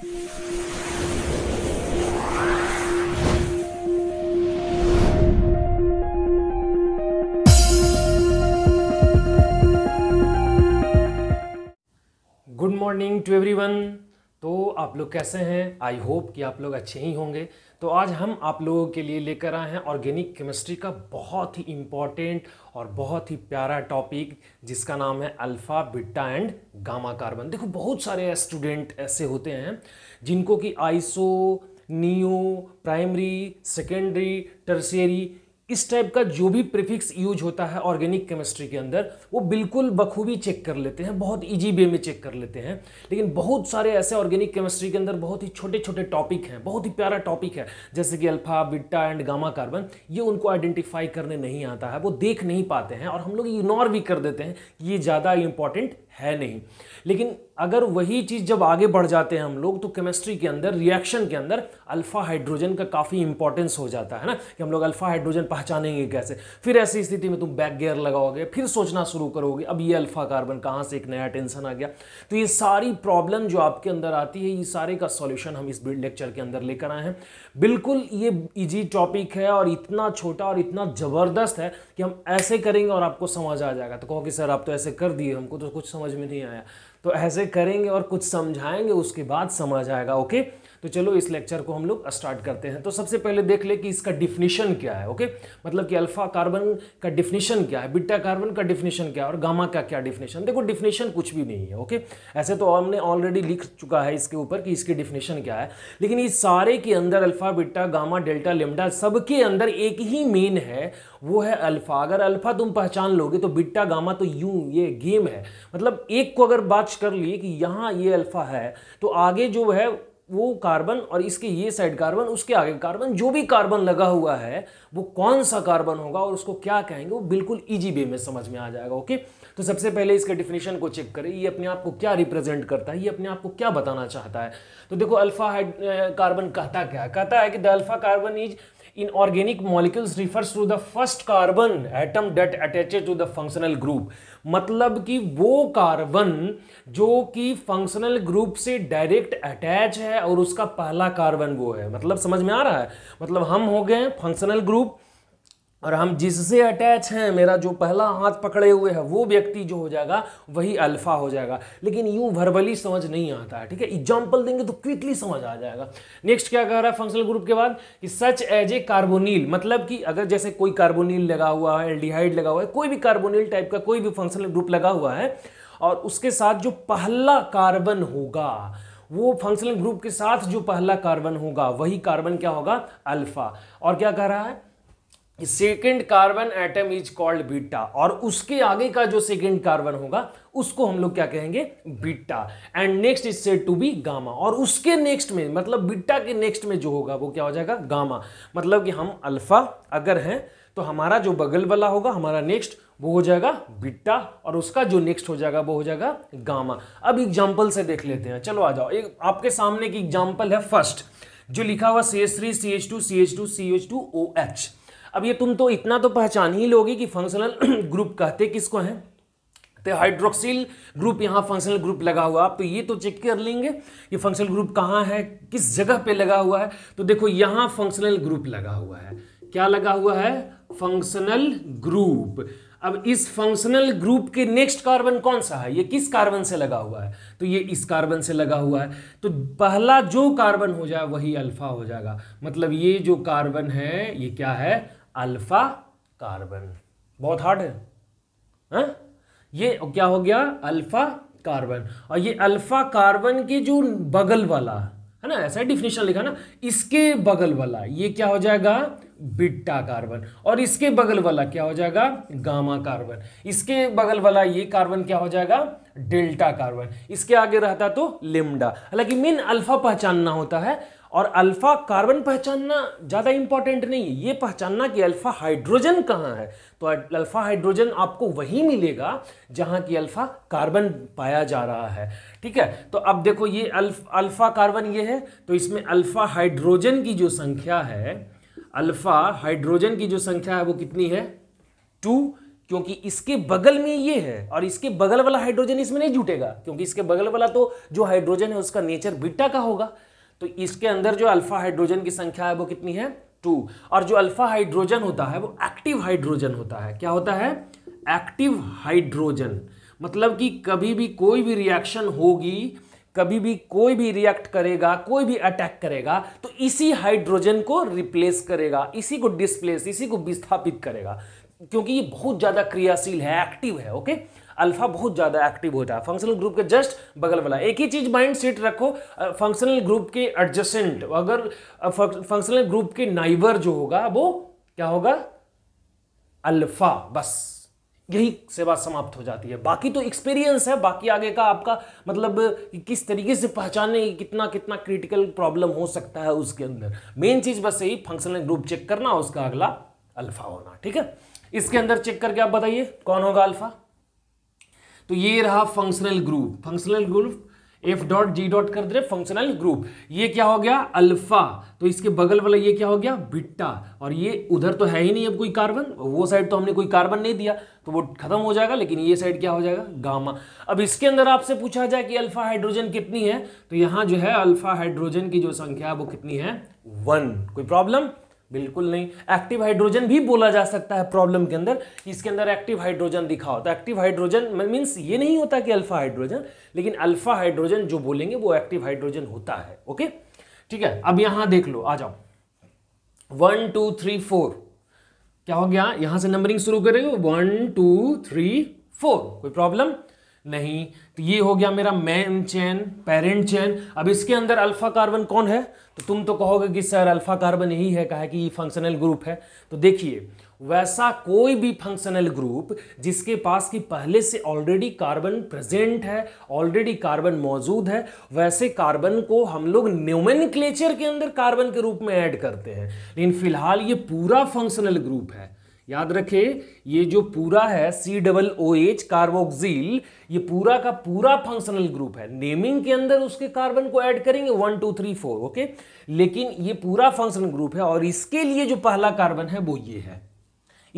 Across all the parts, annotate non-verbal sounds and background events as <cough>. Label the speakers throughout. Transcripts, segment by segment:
Speaker 1: Good morning to everyone तो आप लोग कैसे हैं आई होप कि आप लोग अच्छे ही होंगे तो आज हम आप लोगों के लिए लेकर आए हैं ऑर्गेनिक केमिस्ट्री का बहुत ही इम्पॉर्टेंट और बहुत ही प्यारा टॉपिक जिसका नाम है alpha beta and gamma carbon देखो बहुत सारे स्टूडेंट ऐसे होते हैं जिनको कि iso neo primary secondary tertiary इस टाइप का जो भी प्रीफिक्स यूज होता है ऑर्गेनिक केमिस्ट्री के अंदर वो बिल्कुल बखूबी चेक कर लेते हैं बहुत इजी वे में चेक कर लेते हैं लेकिन बहुत सारे ऐसे ऑर्गेनिक केमिस्ट्री के अंदर बहुत ही छोटे छोटे टॉपिक हैं बहुत ही प्यारा टॉपिक है जैसे कि alpha beta and gamma carbon ये उनको आइडेंटिफाई करने नहीं आता है वो देख नहीं पाते हैं और हम लोग इग्नोर भी कर देते हैं कि ये ज़्यादा इंपॉर्टेंट है नहीं लेकिन अगर वही चीज़ जब आगे बढ़ जाते हैं हम लोग तो केमिस्ट्री के अंदर रिएक्शन के अंदर अल्फ़ा हाइड्रोजन का काफ़ी इंपॉर्टेंस हो जाता है ना कि हम लोग अल्फ़ा हाइड्रोजन पहचानेंगे कैसे फिर ऐसी स्थिति में तुम बैक गियर लगाओगे फिर सोचना शुरू करोगे अब ये अल्फ़ा कार्बन कहाँ से एक नया टेंशन आ गया तो ये सारी प्रॉब्लम जो आपके अंदर आती है ये सारे का सॉल्यूशन हम इस लेक्चर के अंदर लेकर आए हैं बिल्कुल ये इजी टॉपिक है और इतना छोटा और इतना ज़बरदस्त है कि हम ऐसे करेंगे और आपको समझ आ जाएगा तो कहो कि सर आप तो ऐसे कर दिए हमको तो कुछ समझ समझ में नहीं आया तो ऐसे करेंगे और कुछ समझाएंगे उसके बाद समझ आएगा ओके तो चलो इस लेक्चर को हम लोग स्टार्ट करते हैं तो सबसे पहले देख ले कि इसका डिफिनीशन क्या है ओके मतलब कि अल्फा कार्बन का डिफिनीशन क्या है बिट्टा कार्बन का डिफिनीशन क्या है और गामा का क्या डिफिनीशन देखो डिफिनीशन कुछ भी नहीं है ओके ऐसे तो हमने ऑलरेडी लिख चुका है इसके ऊपर कि इसकी डिफिनीशन क्या है लेकिन इस सारे के अंदर alpha beta gamma delta lambda सबके अंदर एक ही मेन है वो है अल्फा अगर अल्फा तुम पहचान लोगे तो बिट्टा गामा तो यूं ये गेम है मतलब एक को अगर बात कर लिए कि यहाँ ये अल्फा है तो आगे जो है वो कार्बन और इसके ये साइड कार्बन उसके आगे कार्बन जो भी कार्बन लगा हुआ है वो कौन सा कार्बन होगा और उसको क्या कहेंगे वो बिल्कुल ईजी वे में समझ में आ जाएगा ओके तो सबसे पहले इसके डिफिनेशन को चेक करें ये अपने आप को क्या रिप्रेजेंट करता है ये अपने आप को क्या बताना चाहता है तो देखो अल्फा हाइड कार्बन कहता क्या कहता है कि the alpha carbon is in organic molecules refers to the first carbon atom that attach to the functional group मतलब कि वो कार्बन जो कि फंक्शनल ग्रुप से डायरेक्ट अटैच है और उसका पहला कार्बन वो है मतलब समझ में आ रहा है मतलब हम हो गए फंक्शनल ग्रुप और हम जिससे अटैच हैं मेरा जो पहला हाथ पकड़े हुए है वो व्यक्ति जो हो जाएगा वही अल्फा हो जाएगा लेकिन यूं वर्बली समझ नहीं आता है ठीक है एग्जाम्पल देंगे तो क्विकली समझ आ जाएगा नेक्स्ट क्या कह रहा है फंक्शनल ग्रुप के बाद कि सच एज ए कार्बोनील मतलब कि अगर जैसे कोई कार्बोनील लगा हुआ है एल्डिहाइड लगा हुआ है कोई भी कार्बोनील टाइप का कोई भी फंक्शनल ग्रुप लगा हुआ है और उसके साथ जो पहला कार्बन होगा वो फंक्शनल ग्रुप के साथ जो पहला कार्बन होगा वही कार्बन क्या होगा अल्फा और क्या कह रहा है second carbon atom is called beta और उसके आगे का जो सेकेंड कार्बन होगा उसको हम लोग क्या कहेंगे beta and next is said to be gamma और उसके नेक्स्ट में मतलब बीटा के नेक्स्ट में जो होगा वो क्या हो जाएगा गामा मतलब कि हम अल्फा अगर हैं तो हमारा जो बगल वाला होगा हमारा नेक्स्ट वो हो जाएगा बिट्टा और उसका जो नेक्स्ट हो जाएगा वो हो जाएगा गामा अब एग्जाम्पल से देख लेते हैं चलो आ जाओ एक आपके सामने की एग्जाम्पल है फर्स्ट जो लिखा हुआ C H three C H two C H two C H two O H अब ये तुम तो इतना तो पहचान ही लोगे कि फंक्शनल ग्रुप <clears throat> कहते किसको हैं तो हाइड्रोक्सिल ग्रुप यहाँ फंक्शनल ग्रुप लगा हुआ आप तो ये तो चेक कर लेंगे कि फंक्शनल ग्रुप कहाँ है किस जगह पे लगा हुआ है तो देखो यहाँ फंक्शनल ग्रुप लगा हुआ है क्या लगा हुआ है फंक्शनल ग्रुप अब इस फंक्शनल ग्रुप के नेक्स्ट कार्बन कौन सा है ये किस कार्बन से लगा हुआ है तो ये इस कार्बन से लगा हुआ है तो पहला जो कार्बन हो जाए वही अल्फा हो जाएगा मतलब ये जो कार्बन है ये क्या है अल्फा कार्बन बहुत हार्ड है हा? ये क्या हो गया अल्फा कार्बन और ये अल्फा कार्बन के जो बगल वाला है ना ऐसा डिफिनेशन लिखा ना इसके बगल वाला ये क्या हो जाएगा बिट्टा कार्बन और इसके बगल वाला क्या हो जाएगा गामा कार्बन इसके बगल वाला ये कार्बन क्या हो जाएगा डेल्टा कार्बन इसके आगे रहता तो लिमडा हालांकि मेन अल्फा पहचानना होता है और अल्फा कार्बन पहचानना ज़्यादा इंपॉर्टेंट नहीं है ये पहचानना कि अल्फा हाइड्रोजन कहाँ है तो अल्फा हाइड्रोजन आपको वही मिलेगा जहां की अल्फा कार्बन पाया जा रहा है ठीक है तो अब देखो ये अल्फा अल्फा कार्बन ये है तो इसमें अल्फा हाइड्रोजन की जो संख्या है अल्फा हाइड्रोजन की जो संख्या है वो कितनी है टू क्योंकि इसके बगल में ये है और इसके बगल वाला हाइड्रोजन इसमें नहीं जुटेगा क्योंकि इसके बगल वाला तो जो हाइड्रोजन है उसका नेचर बिट्टा का होगा तो इसके अंदर जो अल्फा हाइड्रोजन की संख्या है वो कितनी है टू और जो अल्फा हाइड्रोजन होता है वो एक्टिव हाइड्रोजन होता है क्या होता है एक्टिव हाइड्रोजन मतलब कि कभी भी कोई भी रिएक्शन होगी कभी भी कोई भी रिएक्ट करेगा कोई भी अटैक करेगा तो इसी हाइड्रोजन को रिप्लेस करेगा इसी को डिस्प्लेस इसी को विस्थापित करेगा क्योंकि ये बहुत ज़्यादा क्रियाशील है एक्टिव है ओके अल्फा बहुत ज़्यादा एक्टिव हो है फंक्शनल ग्रुप के जस्ट बगल वाला एक ही चीज़ माइंड सेट रखो फंक्शनल ग्रुप के एडजस्टेंट अगर फंक्शनल ग्रुप के नाइवर जो होगा वो क्या होगा अल्फा बस यही सेवा समाप्त हो जाती है बाकी तो एक्सपीरियंस है बाकी आगे का आपका मतलब किस तरीके से पहचाने कितना कितना क्रिटिकल प्रॉब्लम हो सकता है उसके अंदर मेन चीज़ बस यही फंक्शनल ग्रुप चेक करना उसका अगला अल्फा होना ठीक है इसके अंदर चेक करके आप बताइए कौन होगा अल्फा तो ये रहा functional group functional group F dot G dot कर दे फंक्शनल ग्रुप ये क्या हो गया अल्फा तो इसके बगल वाला ये क्या हो गया बिट्टा और ये उधर तो है ही नहीं अब कोई कार्बन वो साइड तो हमने कोई कार्बन नहीं दिया तो वो खत्म हो जाएगा लेकिन ये साइड क्या हो जाएगा गामा अब इसके अंदर आपसे पूछा जाए कि अल्फा हाइड्रोजन कितनी है तो यहां जो है अल्फा हाइड्रोजन की जो संख्या है वो कितनी है वन कोई प्रॉब्लम बिल्कुल नहीं एक्टिव हाइड्रोजन भी बोला जा सकता है प्रॉब्लम के अंदर इसके अंदर एक्टिव हाइड्रोजन दिखा होता है एक्टिव हाइड्रोजन मीन्स ये नहीं होता कि अल्फा हाइड्रोजन लेकिन अल्फा हाइड्रोजन जो बोलेंगे वो एक्टिव हाइड्रोजन होता है ओके ठीक है अब यहां देख लो आ जाओ वन टू थ्री फोर क्या हो गया यहां से नंबरिंग शुरू करेंगे वन टू थ्री फोर कोई प्रॉब्लम नहीं तो ये हो गया मेरा मैन चैन पेरेंट चैन अब इसके अंदर अल्फ़ा कार्बन कौन है तो तुम तो कहोगे कि सर अल्फ़ा कार्बन यही है कहा कि ये फंक्शनल ग्रुप है तो देखिए वैसा कोई भी फंक्शनल ग्रुप जिसके पास कि पहले से ऑलरेडी कार्बन प्रेजेंट है ऑलरेडी कार्बन मौजूद है वैसे कार्बन को हम लोग न्यूमन के अंदर कार्बन के रूप में ऐड करते हैं लेकिन फिलहाल ये पूरा फंक्शनल ग्रुप है याद रखें ये जो पूरा है C double O H carboxyl ये पूरा का पूरा फंक्शनल ग्रुप है नेमिंग के अंदर उसके कार्बन को ऐड करेंगे one two three four okay लेकिन ये पूरा फंक्शनल ग्रुप है और इसके लिए जो पहला कार्बन है वो ये है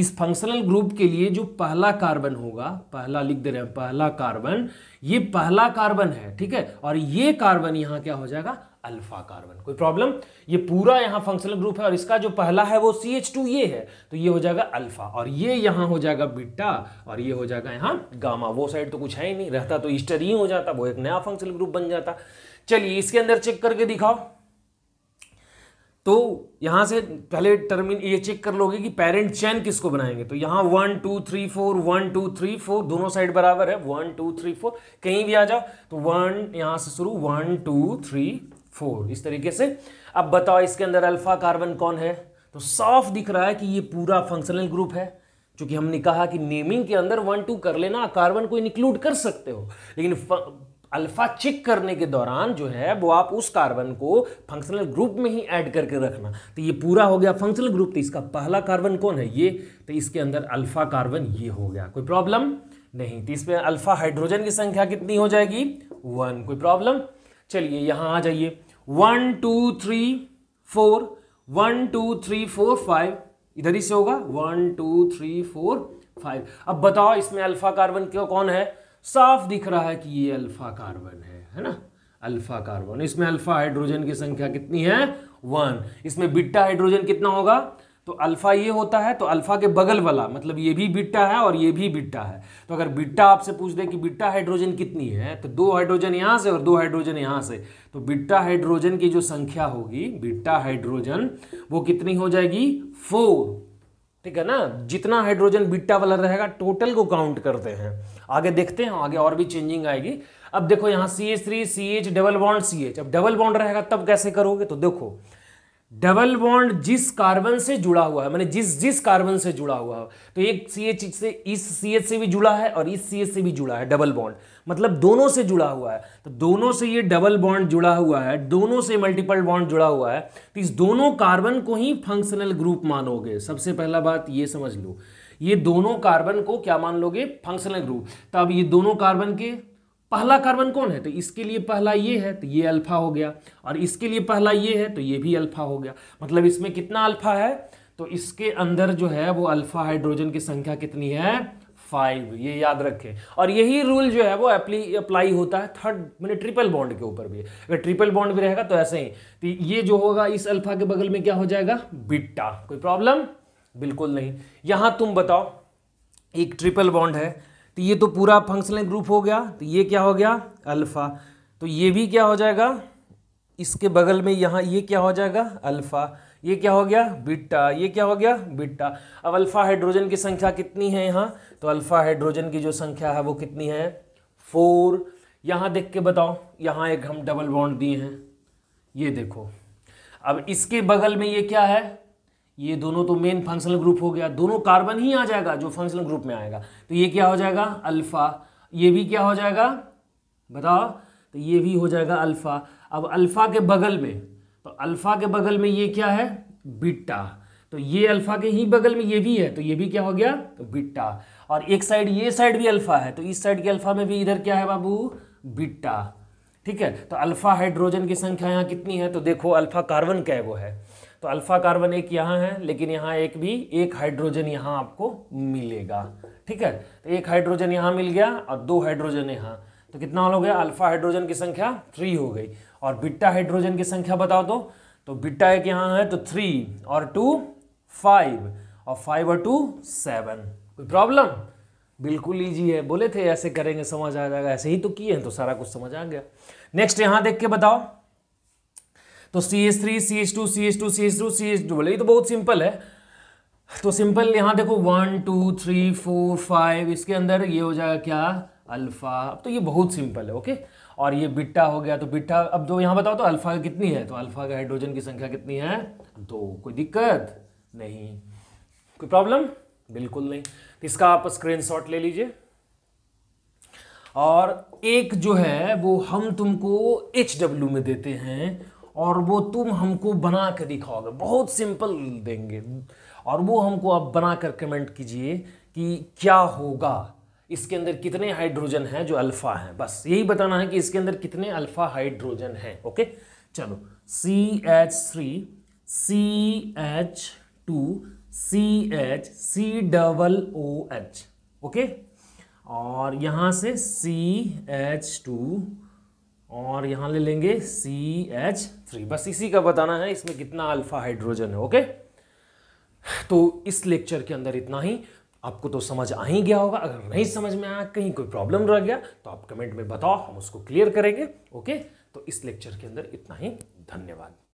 Speaker 1: इस फंक्शनल ग्रुप के लिए जो पहला कार्बन होगा पहला लिख दे रहे हैं पहला कार्बन ये पहला कार्बन है ठीक है और ये कार्बन यहां क्या हो जाएगा अल्फा कार्बन कोई प्रॉब्लम ये पूरा यहां फंक्शनल ग्रुप है और इसका जो पहला है वो सी एच टू ये है तो ये हो जाएगा अल्फा और ये यहां हो जाएगा बीटा और ये हो जाएगा यहां गामा वो साइड तो कुछ है ही नहीं रहता तो ईस्टर ही हो जाता वो एक नया फंक्शनल ग्रुप बन जाता चलिए इसके अंदर चेक करके दिखाओ तो यहां से पहले टर्मिन ये चेक कर लोगे कि पेरेंट चैन किसको बनाएंगे तो यहां one two three four one two three four दोनों साइड बराबर है वन टू थ्री फोर कहीं भी आ जाओ तो वन यहां से शुरू वन टू थ्री फोर इस तरीके से अब बताओ इसके अंदर अल्फा कार्बन कौन है तो साफ दिख रहा है कि ये पूरा फंक्शनल ग्रुप है चूंकि हमने कहा कि नेमिंग के अंदर वन टू कर लेना कार्बन को इंक्लूड कर सकते हो लेकिन अल्फा चेक करने के दौरान जो है वो आप उस कार्बन को फंक्शनल ग्रुप में ही ऐड करके रखना तो ये पूरा हो गया फंक्शनल ग्रुप तो इसका पहला कार्बन कौन है ये तो इसके अंदर अल्फा कार्बन ये हो गया कोई प्रॉब्लम नहीं तो इसमें अल्फा हाइड्रोजन की संख्या कितनी हो जाएगी वन कोई प्रॉब्लम चलिए यहां आ जाइए one two three four one two three four five इधर ही से होगा one two three four five अब बताओ इसमें अल्फा कार्बन क्यों कौन है साफ दिख रहा है कि ये अल्फा कार्बन है है ना अल्फा कार्बन इसमें अल्फा हाइड्रोजन की संख्या कितनी है वन इसमें बिट्टा हाइड्रोजन कितना होगा तो अल्फ़ा ये होता है तो अल्फ़ा के बगल वाला मतलब ये भी बिट्टा है और ये भी बिट्टा है तो अगर बिट्टा आपसे पूछ दे कि बिट्टा हाइड्रोजन कितनी है तो दो हाइड्रोजन यहाँ से और दो हाइड्रोजन यहाँ से तो बिट्टा हाइड्रोजन की जो संख्या होगी बिट्टा हाइड्रोजन वो कितनी हो जाएगी फोर ठीक है ना जितना हाइड्रोजन बिट्टा वाला रहेगा टोटल को काउंट करते हैं आगे देखते हैं आगे और भी चेंजिंग आएगी अब देखो यहाँ C H three C H double bond C H अब डबल बॉन्ड रहेगा तब कैसे करोगे तो देखो डबल बॉन्ड जिस कार्बन से जुड़ा हुआ है मैंने जिस जिस कार्बन से जुड़ा हुआ है तो एक सी एच से इस सी एच से भी जुड़ा है और इस सी एच से भी जुड़ा है डबल बॉन्ड मतलब दोनों से जुड़ा हुआ है तो दोनों से ये डबल बॉन्ड जुड़ा हुआ है दोनों से मल्टीपल बॉन्ड जुड़ा हुआ है तो इस दोनों कार्बन को ही फंक्शनल ग्रुप मानोगे सबसे पहला बात ये समझ लो ये दोनों कार्बन को क्या मान लोगे फंक्शनल ग्रुप तो अब ये दोनों कार्बन के पहला कार्बन कौन है तो इसके लिए पहला ये है तो ये अल्फा हो गया और इसके लिए पहला ये है तो ये भी अल्फा हो गया मतलब इसमें कितना अल्फा है तो इसके अंदर जो है वो अल्फा हाइड्रोजन की संख्या कितनी है फाइव ये याद रखें और यही रूल जो है वो अप्ली अप्लाई होता है थर्ड मैंने ट्रिपल बॉन्ड के ऊपर भी अगर ट्रिपल बॉन्ड भी रहेगा तो ऐसे ही तो ये जो होगा इस अल्फा के बगल में क्या हो जाएगा बिट्टा कोई प्रॉब्लम बिल्कुल नहीं यहां तुम बताओ एक ट्रिपल बॉन्ड है तो ये तो पूरा फंक्शनल ग्रुप हो गया तो ये क्या हो गया अल्फ़ा तो ये भी क्या हो जाएगा इसके बगल में यहाँ ये क्या हो जाएगा अल्फ़ा ये क्या हो गया बिट्टा ये क्या हो गया बिट्टा अब अल्फ़ा हाइड्रोजन की संख्या कितनी है यहाँ तो अल्फ़ा हाइड्रोजन की जो संख्या है वो कितनी है फोर यहाँ देख के बताओ यहाँ एक हम डबल बॉन्ड दिए हैं ये देखो अब इसके बगल में ये क्या है ये दोनों तो मेन फंक्शनल ग्रुप हो गया दोनों कार्बन ही आ जाएगा जो फंक्शनल ग्रुप में आएगा तो ये क्या हो जाएगा अल्फ़ा ये भी क्या हो जाएगा बताओ तो ये भी हो जाएगा अल्फ़ा अब अल्फ़ा के बगल में तो अल्फ़ा के बगल में ये क्या है बिट्टा तो ये अल्फ़ा के ही बगल में ये भी है तो ये भी क्या हो गया तो बिट्टा और एक साइड ये साइड भी अल्फ़ा है तो इस साइड के अल्फ़ा में भी इधर क्या है बाबू बिट्टा ठीक है तो अल्फ़ा हाइड्रोजन की संख्या यहाँ कितनी है तो देखो अल्फ़ा कार्बन कैगो है तो अल्फा कार्बन एक यहाँ है लेकिन यहाँ एक भी एक हाइड्रोजन यहाँ आपको मिलेगा ठीक है तो एक हाइड्रोजन यहाँ मिल गया और दो हाइड्रोजन यहाँ तो कितना हो गया अल्फा हाइड्रोजन की संख्या थ्री हो गई और बिट्टा हाइड्रोजन की संख्या बता दो तो बिट्टा तो एक यहाँ है तो थ्री और टू फाइव और फाइव और टू सेवन कोई प्रॉब्लम बिल्कुल ईजी है बोले थे ऐसे करेंगे समझ आ जाएगा ऐसे ही तो किए हैं तो सारा कुछ समझ आ गया नेक्स्ट यहाँ देख के बताओ तो C H three C H two C H two C H two C H double ये तो बहुत सिंपल है तो सिंपल यहां देखो one two three four five इसके अंदर ये हो जाएगा क्या अल्फ़ा अब तो ये बहुत सिंपल है ओके और ये बिट्टा हो गया तो बिट्टा अब दो यहां बताओ तो अल्फ़ा कितनी है तो अल्फ़ा का हाइड्रोजन की संख्या कितनी है दो कोई दिक्कत नहीं कोई प्रॉब्लम बिल्कुल नहीं तो इसका आप शॉट ले लीजिए और एक जो है वो हम तुमको एच डब्ल्यू में देते हैं और वो तुम हमको बना के दिखाओगे बहुत सिंपल देंगे और वो हमको आप बना कर कमेंट कीजिए कि क्या होगा इसके अंदर कितने हाइड्रोजन हैं जो अल्फ़ा हैं बस यही बताना है कि इसके अंदर कितने अल्फ़ा हाइड्रोजन हैं ओके चलो C H three C H two C H C double O H okay और यहाँ से सी एच टू और यहाँ ले लेंगे सी एच थ्री बस इसी का बताना है इसमें कितना अल्फा हाइड्रोजन है ओके तो इस लेक्चर के अंदर इतना ही आपको तो समझ आ ही गया होगा अगर नहीं समझ में आया कहीं कोई प्रॉब्लम रह गया तो आप कमेंट में बताओ हम उसको क्लियर करेंगे ओके तो इस लेक्चर के अंदर इतना ही धन्यवाद